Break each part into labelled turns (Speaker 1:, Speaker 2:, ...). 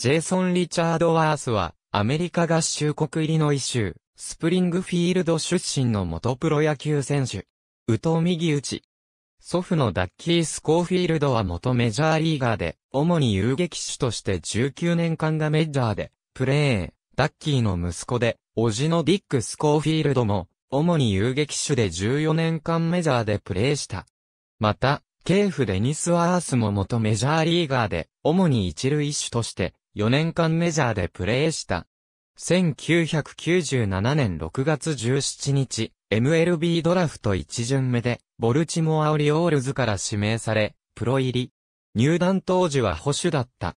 Speaker 1: ジェイソン・リチャード・ワースは、アメリカ合衆国入りの一州、スプリングフィールド出身の元プロ野球選手。宇都右打ち。祖父のダッキー・スコーフィールドは元メジャーリーガーで、主に遊撃手として19年間がメジャーで、プレー、ダッキーの息子で、叔父のディック・スコーフィールドも、主に遊撃手で14年間メジャーでプレーした。また、ケーフ・デニス・ワースも元メジャーリーガーで、主に一塁手として、4年間メジャーでプレーした。1997年6月17日、MLB ドラフト1巡目で、ボルチモア・オリオールズから指名され、プロ入り。入団当時は保守だった。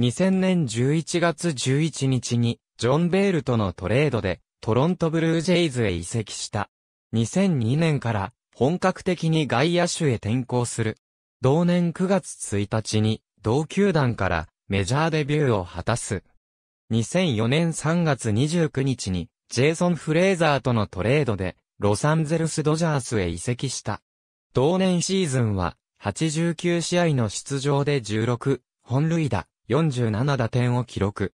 Speaker 1: 2000年11月11日に、ジョン・ベールとのトレードで、トロントブルージェイズへ移籍した。2002年から、本格的に外野手へ転向する。同年9月1日に、同球団から、メジャーデビューを果たす。2004年3月29日に、ジェイソン・フレーザーとのトレードで、ロサンゼルス・ドジャースへ移籍した。同年シーズンは、89試合の出場で16、本塁打、47打点を記録。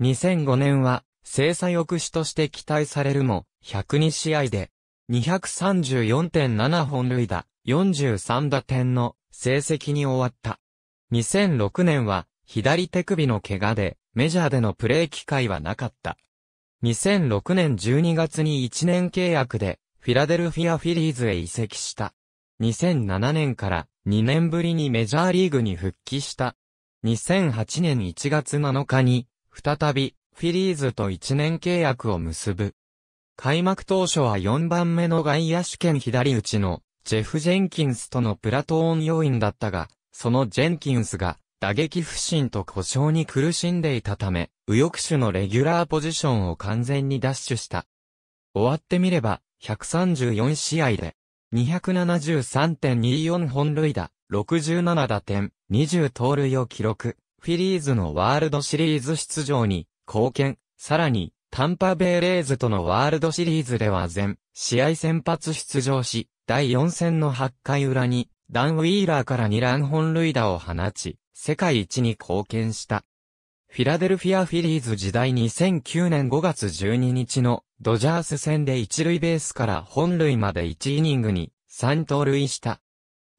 Speaker 1: 2005年は、制裁抑止として期待されるも、102試合で、234.7本塁打、43打点の成績に終わった。2006年は、左手首の怪我で、メジャーでのプレー機会はなかった。2006年12月に1年契約で、フィラデルフィアフィリーズへ移籍した。2007年から2年ぶりにメジャーリーグに復帰した。2008年1月7日に、再び、フィリーズと1年契約を結ぶ。開幕当初は4番目の外野手権左打ちの、ジェフ・ジェンキンスとのプラトーン要員だったが、そのジェンキンスが、打撃不振と故障に苦しんでいたため、右翼手のレギュラーポジションを完全に奪取した。終わってみれば、134試合で、273.24本塁打、67打点、20盗塁を記録、フィリーズのワールドシリーズ出場に貢献、さらに、タンパベイレーズとのワールドシリーズでは全、試合先発出場し、第4戦の8回裏に、ダン・ウィーラーから2ラン本塁打を放ち、世界一に貢献した。フィラデルフィア・フィリーズ時代2009年5月12日のドジャース戦で一塁ベースから本塁まで1イニングに3盗塁した。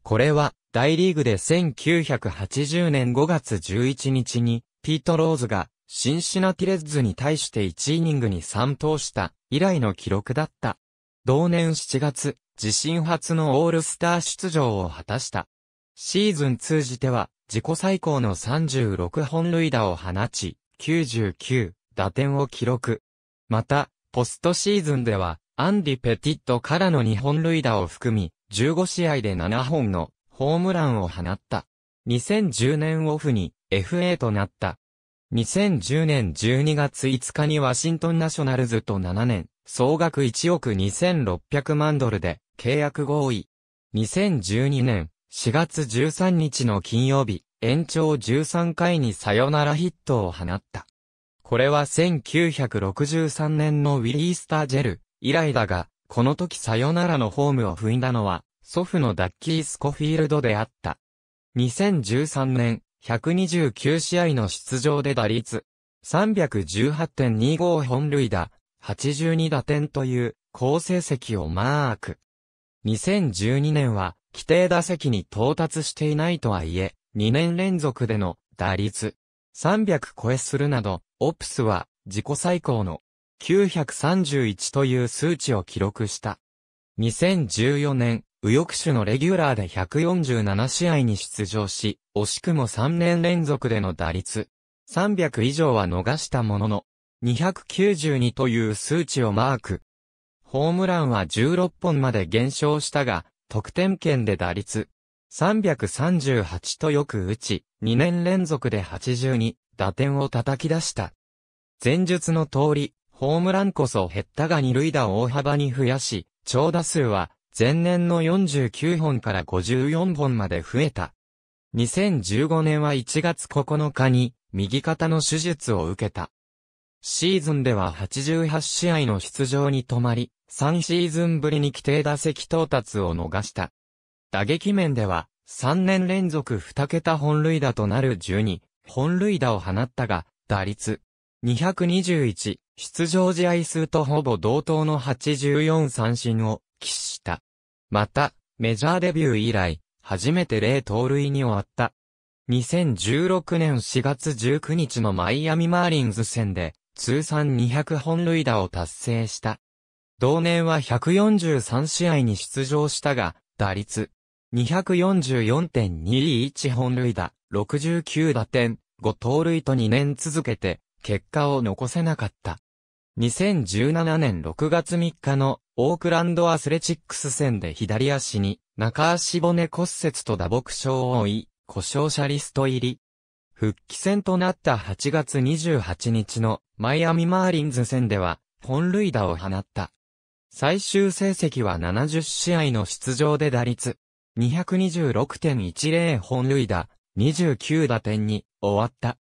Speaker 1: これは大リーグで1980年5月11日にピート・ローズがシンシナティレッズに対して1イニングに3投した以来の記録だった。同年7月、自身初のオールスター出場を果たした。シーズン通じては自己最高の36本塁打を放ち、99打点を記録。また、ポストシーズンでは、アンディ・ペティットからの2本塁打を含み、15試合で7本のホームランを放った。2010年オフに FA となった。2010年12月5日にワシントンナショナルズと7年、総額1億2600万ドルで契約合意。2012年4月13日の金曜日、延長13回にサヨナラヒットを放った。これは1963年のウィリー・スター・ジェル以来だが、この時サヨナラのホームを踏んだのは、祖父のダッキー・スコフィールドであった。2013年、129試合の出場で打率、318.25本塁打、82打点という好成績をマーク。2012年は規定打席に到達していないとはいえ、2年連続での打率300超えするなど、オプスは自己最高の931という数値を記録した。2014年、右翼手のレギュラーで147試合に出場し、惜しくも3年連続での打率300以上は逃したものの、292という数値をマーク。ホームランは16本まで減少したが、得点圏で打率338とよく打ち、2年連続で82打点を叩き出した。前述の通り、ホームランこそ減ったが二塁打を大幅に増やし、長打数は前年の49本から54本まで増えた。2015年は1月9日に右肩の手術を受けた。シーズンでは88試合の出場に止まり、3シーズンぶりに規定打席到達を逃した。打撃面では、3年連続2桁本塁打となる12、本塁打を放ったが、打率、221、出場試合数とほぼ同等の84三振を喫した。また、メジャーデビュー以来、初めて0盗塁に終わった。2016年4月19日のマイアミマーリンズ戦で、通算200本塁打を達成した。同年は143試合に出場したが、打率2 4 4 2 1本塁打、69打点、5盗塁と2年続けて、結果を残せなかった。2017年6月3日のオークランドアスレチックス戦で左足に中足骨骨折と打撲症を負い、故障者リスト入り。復帰戦となった8月28日のマイアミマーリンズ戦では本塁打を放った。最終成績は70試合の出場で打率226.10本塁打29打点に終わった。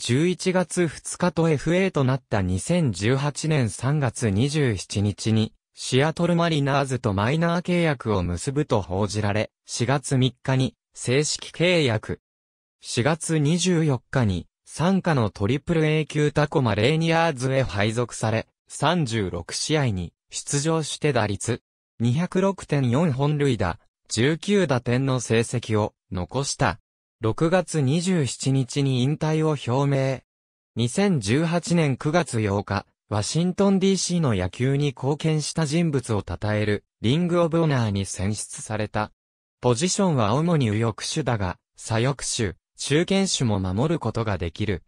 Speaker 1: 11月2日と FA となった2018年3月27日にシアトルマリナーズとマイナー契約を結ぶと報じられ、4月3日に正式契約。4月24日に参加のトリプル A 級タコマレーニアーズへ配属され、36試合に出場して打率、206.4本塁打、19打点の成績を残した。6月27日に引退を表明。2018年9月8日、ワシントン DC の野球に貢献した人物を称えるリングオブオナーに選出された。ポジションは主に右翼手だが、左翼手、中堅手も守ることができる。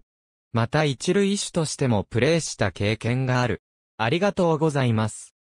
Speaker 1: また一塁手としてもプレーした経験がある。ありがとうございます。